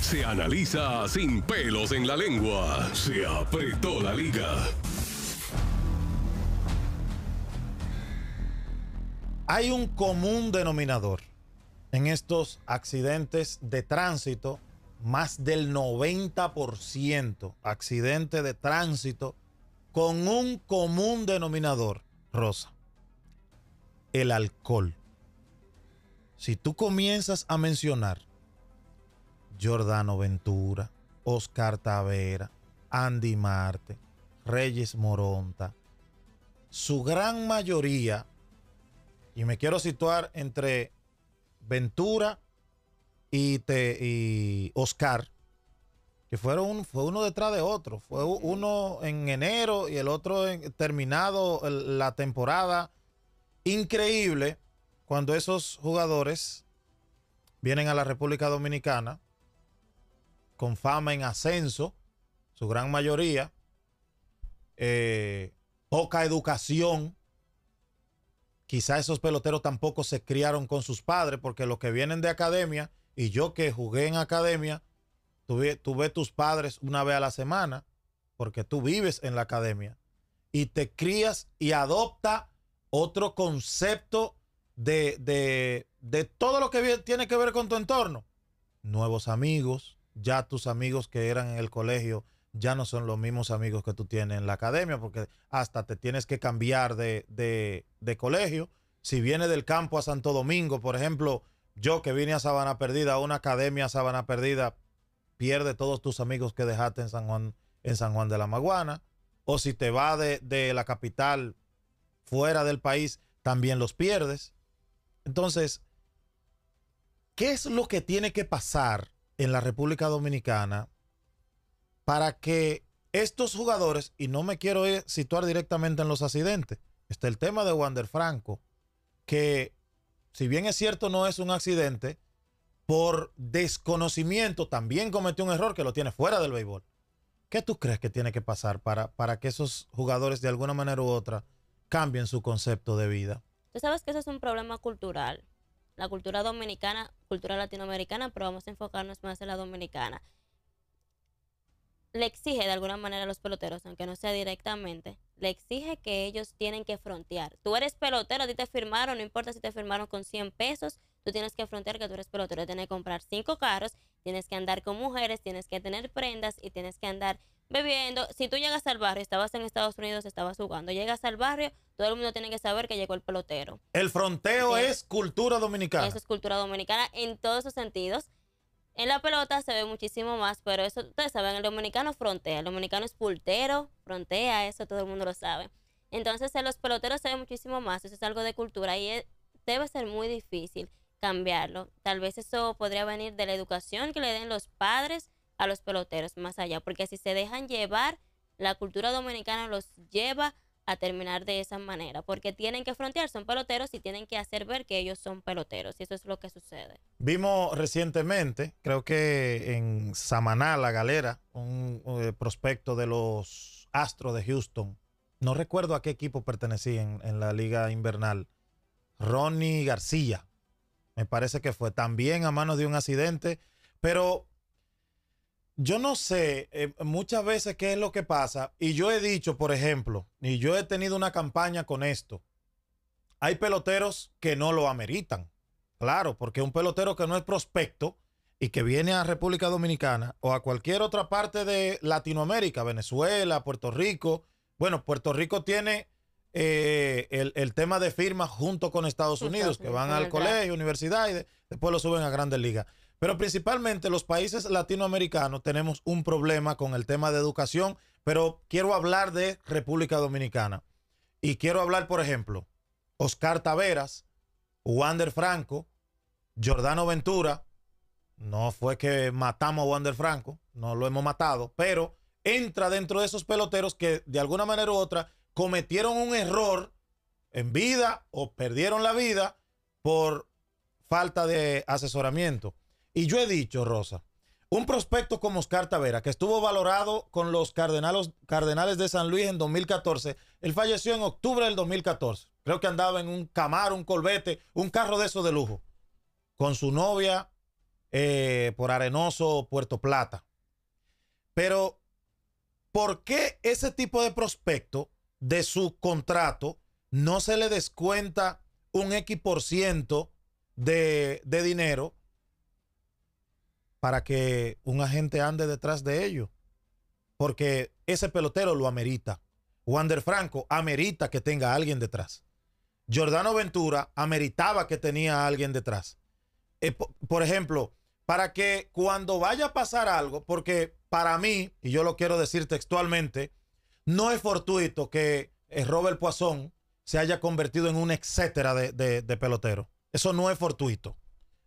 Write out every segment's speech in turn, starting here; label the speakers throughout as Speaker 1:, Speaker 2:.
Speaker 1: Se analiza sin pelos en la lengua. Se apretó la liga.
Speaker 2: Hay un común denominador en estos accidentes de tránsito. Más del 90% accidente de tránsito con un común denominador, Rosa. El alcohol. Si tú comienzas a mencionar Jordano Ventura, Oscar Tavera, Andy Marte, Reyes Moronta, su gran mayoría, y me quiero situar entre Ventura y, y Oscar, que fueron fue uno detrás de otro, fue uno en enero y el otro terminado la temporada. Increíble cuando esos jugadores vienen a la República Dominicana con fama en ascenso, su gran mayoría, eh, poca educación. Quizá esos peloteros tampoco se criaron con sus padres, porque los que vienen de academia, y yo que jugué en academia, tuve, tuve tus padres una vez a la semana, porque tú vives en la academia, y te crías y adopta otro concepto de, de, de todo lo que tiene que ver con tu entorno. Nuevos amigos, ya tus amigos que eran en el colegio ya no son los mismos amigos que tú tienes en la academia, porque hasta te tienes que cambiar de, colegio. Si vienes del campo a Santo Domingo, por ejemplo, yo que vine a Sabana Perdida, a una academia Sabana Perdida, pierde todos tus amigos que dejaste en San Juan, en San Juan de la Maguana. O si te va de, de la capital fuera del país, también los pierdes. Entonces, ¿qué es lo que tiene que pasar en la República Dominicana para que estos jugadores, y no me quiero situar directamente en los accidentes, está el tema de Wander Franco, que si bien es cierto no es un accidente, por desconocimiento también cometió un error que lo tiene fuera del béisbol. ¿Qué tú crees que tiene que pasar para, para que esos jugadores de alguna manera u otra cambien su concepto de vida?
Speaker 1: Tú sabes que eso es un problema cultural la cultura dominicana, cultura latinoamericana, pero vamos a enfocarnos más en la dominicana. Le exige de alguna manera a los peloteros, aunque no sea directamente, le exige que ellos tienen que frontear. Tú eres pelotero, a ti te firmaron, no importa si te firmaron con 100 pesos, tú tienes que frontear que tú eres pelotero. Tienes que comprar cinco carros, tienes que andar con mujeres, tienes que tener prendas y tienes que andar bebiendo. Si tú llegas al barrio, estabas en Estados Unidos, estabas jugando, llegas al barrio, todo el mundo tiene que saber que llegó el pelotero.
Speaker 2: El fronteo es cultura dominicana. Eso
Speaker 1: es cultura dominicana en todos sus sentidos. En la pelota se ve muchísimo más, pero eso ustedes saben, el dominicano frontea, el dominicano es pultero, frontea, eso todo el mundo lo sabe. Entonces en los peloteros se ve muchísimo más, eso es algo de cultura y debe ser muy difícil cambiarlo. Tal vez eso podría venir de la educación que le den los padres, a los peloteros más allá, porque si se dejan llevar, la cultura dominicana los lleva a terminar de esa manera, porque tienen que frontear, son peloteros y tienen que hacer ver que ellos son peloteros, y eso es lo que sucede.
Speaker 2: Vimos recientemente, creo que en Samaná, La Galera, un eh, prospecto de los Astros de Houston, no recuerdo a qué equipo pertenecía en, en la liga invernal, Ronnie García, me parece que fue también a manos de un accidente, pero yo no sé eh, muchas veces qué es lo que pasa. Y yo he dicho, por ejemplo, y yo he tenido una campaña con esto. Hay peloteros que no lo ameritan. Claro, porque un pelotero que no es prospecto y que viene a República Dominicana o a cualquier otra parte de Latinoamérica, Venezuela, Puerto Rico. Bueno, Puerto Rico tiene eh, el, tema de firmas junto con Estados Unidos, que van al colegio, universidad y después lo suben a grandes ligas. Pero principalmente los países latinoamericanos tenemos un problema con el tema de educación, pero quiero hablar de República Dominicana. Y quiero hablar, por ejemplo, Oscar Taveras, Wander Franco, Jordano Ventura. No fue que matamos a Wander Franco, no lo hemos matado, pero entra dentro de esos peloteros que de alguna manera u otra cometieron un error en vida o perdieron la vida por falta de asesoramiento. Y yo he dicho, Rosa, un prospecto como Oscar Tavera, que estuvo valorado con los Cardenales, Cardenales de San Luis en 2014, él falleció en octubre del 2014. Creo que andaba en un Camaro, un Colbete, un carro de esos de lujo, con su novia eh, por Arenoso, Puerto Plata. Pero, ¿por qué ese tipo de prospecto de su contrato no se le descuenta un X por ciento de, de dinero? para que un agente ande detrás de ellos. Porque ese pelotero lo amerita. Wander Franco amerita que tenga a alguien detrás. Jordano Ventura ameritaba que tenía a alguien detrás. Eh, por, ejemplo, para que cuando vaya a pasar algo, porque para mí, y yo lo quiero decir textualmente, no es fortuito que eh, Robert Poisson se haya convertido en un etcétera de pelotero. Eso no es fortuito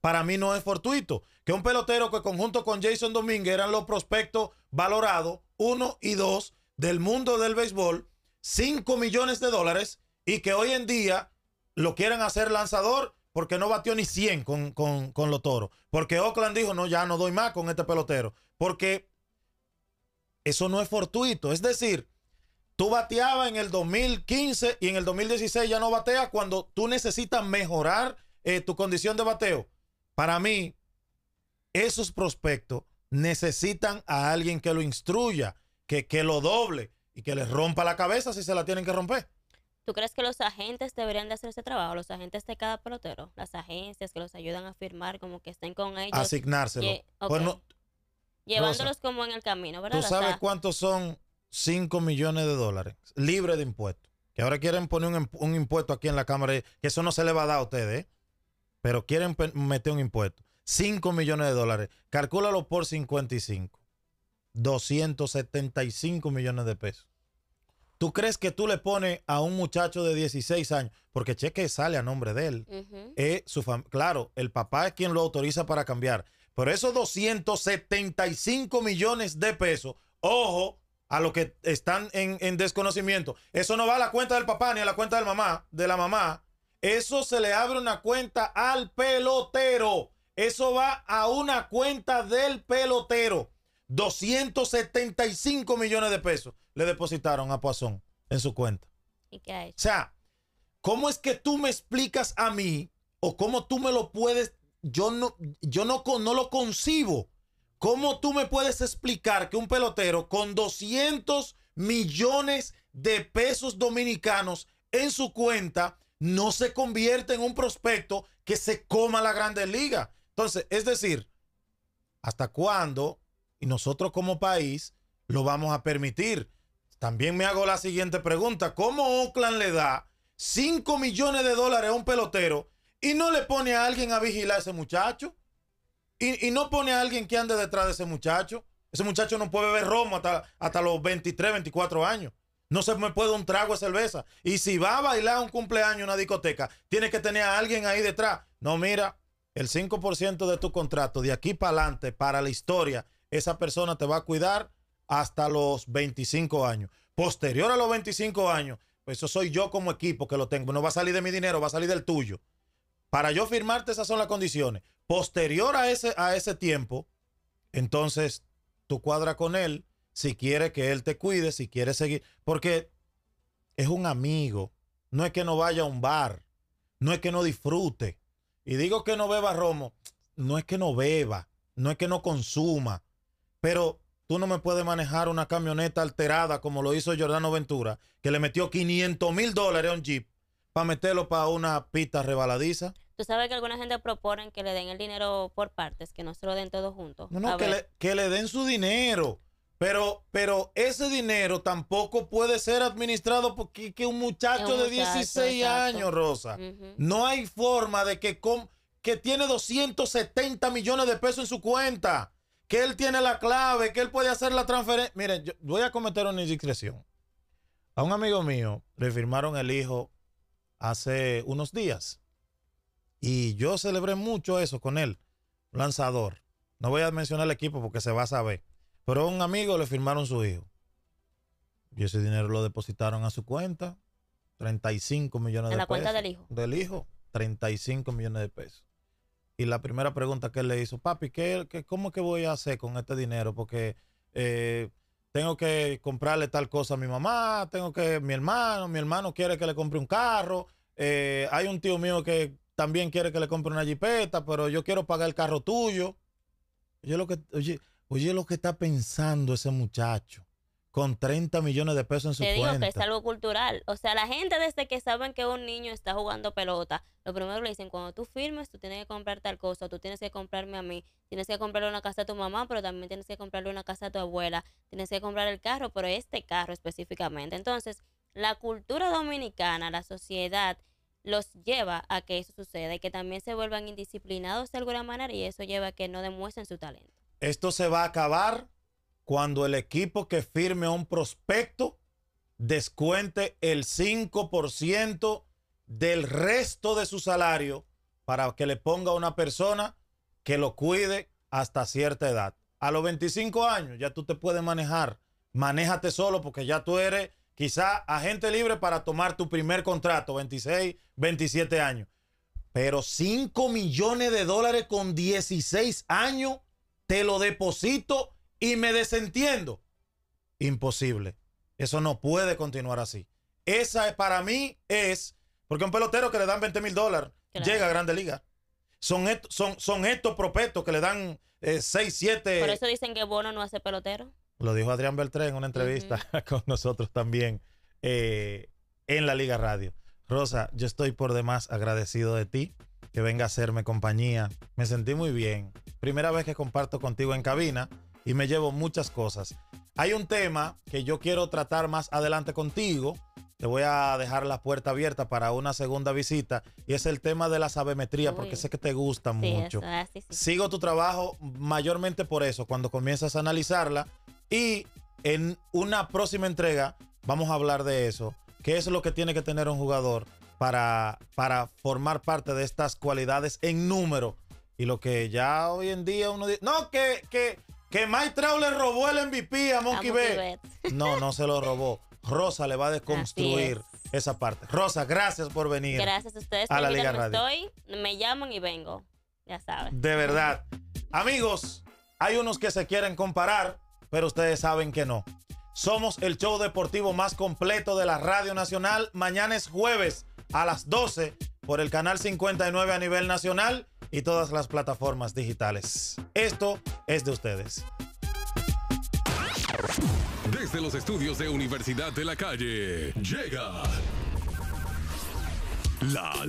Speaker 2: para mí no es fortuito. Que un pelotero que conjunto con Jason Domínguez eran los prospectos valorados, uno y dos, del mundo del béisbol, 5 millones de dólares, y que hoy en día lo quieran hacer lanzador porque no batió ni 100 con, con, con los toros. Porque Oakland dijo, no, ya no doy más con este pelotero. Porque eso no es fortuito. Es decir, tú bateabas en el 2015 y en el 2016 ya no bateas cuando tú necesitas mejorar eh, tu condición de bateo. Para mí, esos prospectos necesitan a alguien que lo instruya, que, que lo doble y que les rompa la cabeza si se la tienen que romper.
Speaker 1: ¿Tú crees que los agentes deberían de hacer ese trabajo? Los agentes de cada pelotero, las agencias que los ayudan a firmar, como que estén con ellos. Asignárselo. Pues Llevándolos como en el camino, ¿verdad? ¿Tú sabes
Speaker 2: cuántos son 5 millones de dólares libres de impuestos? Que ahora quieren poner un, un, impuesto aquí en la Cámara, que eso no se le va a dar a ustedes, ¿eh? pero quieren meter un impuesto. 5 millones de dólares. Calcúlalo por 55. 275 millones de pesos. ¿Tú crees que tú le pones a un muchacho de 16 años, porque cheque sale a nombre de él? Eh, claro, el papá es quien lo autoriza para cambiar. Pero esos 275 millones de pesos, ojo a los que están en, en, desconocimiento, eso no va a la cuenta del papá ni a la cuenta del mamá, de la mamá. Eso se le abre una cuenta al pelotero. Eso va a una cuenta del pelotero. 275 millones de pesos le depositaron a Poisson en su cuenta. O sea, ¿cómo es que tú me explicas a mí o cómo tú me lo puedes? Yo no, yo no, no lo concibo. ¿Cómo tú me puedes explicar que un pelotero con 200 millones de pesos dominicanos en su cuenta no se convierte en un prospecto que se coma la grande liga. Entonces, es decir, ¿hasta cuándo? Y nosotros como país lo vamos a permitir. También me hago la siguiente pregunta. ¿Cómo Oakland le da 5 millones de dólares a un pelotero y no le pone a alguien a vigilar a ese muchacho? ¿Y, no pone a alguien que ande detrás de ese muchacho? Ese muchacho no puede beber romo hasta, hasta los 23, 24 años. No se me puede un trago de cerveza. Y si va a bailar un cumpleaños en una discoteca, tiene que tener a alguien ahí detrás. No, mira, el 5% de tu contrato de aquí para adelante, para la historia, esa persona te va a cuidar hasta los 25 años. Posterior a los 25 años, pues eso soy yo como equipo que lo tengo. No va a salir de mi dinero, va a salir del tuyo. Para yo firmarte, esas son las condiciones. Posterior a ese, a ese tiempo, entonces tú cuadras con él si quiere que él te cuide, si quiere seguir, porque es un amigo, no es que no vaya a un bar, no es que no disfrute. Y digo que no beba romo, no es que no beba, no es que no consuma, pero tú no me puedes manejar una camioneta alterada como lo hizo Jordano Ventura, que le metió 500 mil dólares a un jeep para meterlo para una pista rebaladiza.
Speaker 1: Tú sabes que alguna gente proponen que le den el dinero por partes, que no se lo den todo juntos. No,
Speaker 2: no, que que le, den su dinero. Pero, pero ese dinero tampoco puede ser administrado porque un muchacho de 16 años, Rosa. No hay forma de que, que tiene 270 millones de pesos en su cuenta, que él tiene la clave, que él puede hacer la transferencia. Miren, yo voy a cometer una indiscreción. A un amigo mío le firmaron el hijo hace unos días y yo celebré mucho eso con él, lanzador. No voy a mencionar el equipo porque se va a saber. Pero un amigo le firmaron su hijo. Y ese dinero lo depositaron a su cuenta. 35 millones de pesos. ¿En la cuenta del hijo? Del hijo. 35 millones de pesos. Y la primera pregunta que él le hizo, papi, ¿qué, qué, cómo que voy a hacer con este dinero? Porque eh, tengo que comprarle tal cosa a mi mamá, tengo que, mi hermano, mi hermano quiere que le compre un carro, eh, hay un tío mío que también quiere que le compre una jipeta, pero yo quiero pagar el carro tuyo. Yo lo que, Oye lo que está pensando ese muchacho con 30 millones de pesos en su Te digo que es algo
Speaker 1: cultural. O sea, la gente desde que saben que un niño está jugando pelota, lo primero le dicen, cuando tú firmes, tú tienes que comprar tal cosa, tú tienes que comprarme a mí, tienes que comprarle una casa a tu mamá, pero también tienes que comprarle una casa a tu abuela, tienes que comprar el carro, pero este carro específicamente. Entonces, la cultura dominicana, la sociedad, los lleva a que eso suceda y que también se vuelvan indisciplinados de alguna manera y eso lleva a que no demuestren su talento.
Speaker 2: Esto se va a acabar cuando el equipo que firme un prospecto descuente el 5% del resto de su salario para que le ponga a una persona que lo cuide hasta cierta edad. A los 25 años ya tú te puedes manejar. Manéjate solo porque ya tú eres quizá agente libre para tomar tu primer contrato, 26, 27 años. Pero 5 millones de dólares con 16 años te lo deposito y me desentiendo. Imposible. Eso no puede continuar así. Esa para mí es, porque un pelotero que le dan 20 mil dólares llega a Grande Liga. Son, estos, son, estos propetos que le dan 6, eh, 7. Por eso
Speaker 1: dicen que Bono no hace pelotero.
Speaker 2: Lo dijo Adrián Beltrán en una entrevista con nosotros también eh, en la Liga Radio. Rosa, yo estoy por demás agradecido de ti que venga a hacerme compañía. Me sentí muy bien. Primera vez que comparto contigo en cabina y me llevo muchas cosas. Hay un tema que yo quiero tratar más adelante contigo. Te voy a dejar la puerta abierta para una segunda visita y es el tema de la sabemetría porque sé que te gusta mucho. Ah, Sigo tu trabajo mayormente por eso, cuando comienzas a analizarla y en una próxima entrega vamos a hablar de eso. ¿Qué es lo que tiene que tener un jugador para, para formar parte de estas cualidades en número. Y lo que ya hoy en día uno dice, no, que, que, que Mike Trout le robó el MVP a Monkey, a No, no se lo robó. Rosa le va a desconstruir esa parte. Rosa, gracias por venir. Gracias
Speaker 1: a ustedes. la Liga Radio. me llaman y vengo. Ya saben. De verdad.
Speaker 2: Amigos, hay unos que se quieren comparar, pero ustedes saben que no. Somos el show deportivo más completo de la Radio Nacional. Mañana es jueves a las 12 por el canal 59 a nivel nacional y todas las plataformas digitales. Esto es de ustedes. Desde los estudios de Universidad de la Calle, llega la